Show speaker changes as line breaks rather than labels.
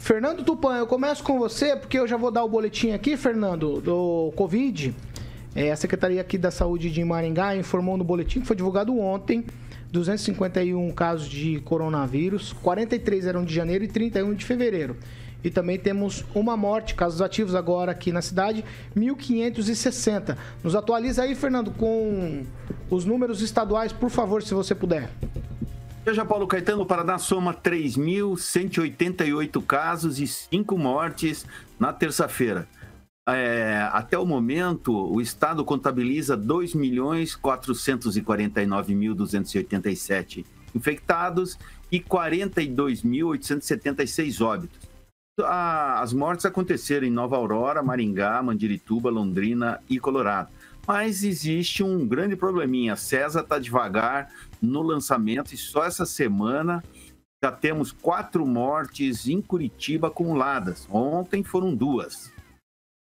Fernando Tupan, eu começo com você, porque eu já vou dar o boletim aqui, Fernando, do Covid. É, a Secretaria aqui da Saúde de Maringá informou no boletim que foi divulgado ontem 251 casos de coronavírus, 43 eram de janeiro e 31 de fevereiro. E também temos uma morte, casos ativos agora aqui na cidade, 1.560. Nos atualiza aí, Fernando, com os números estaduais, por favor, se você puder.
Veja, Paulo Caetano, o Paraná soma 3.188 casos e 5 mortes na terça-feira. É, até o momento, o Estado contabiliza 2.449.287 infectados e 42.876 óbitos. A, as mortes aconteceram em Nova Aurora, Maringá, Mandirituba, Londrina e Colorado. Mas existe um grande probleminha. César está devagar no lançamento e só essa semana já temos quatro mortes em Curitiba acumuladas. Ontem foram duas.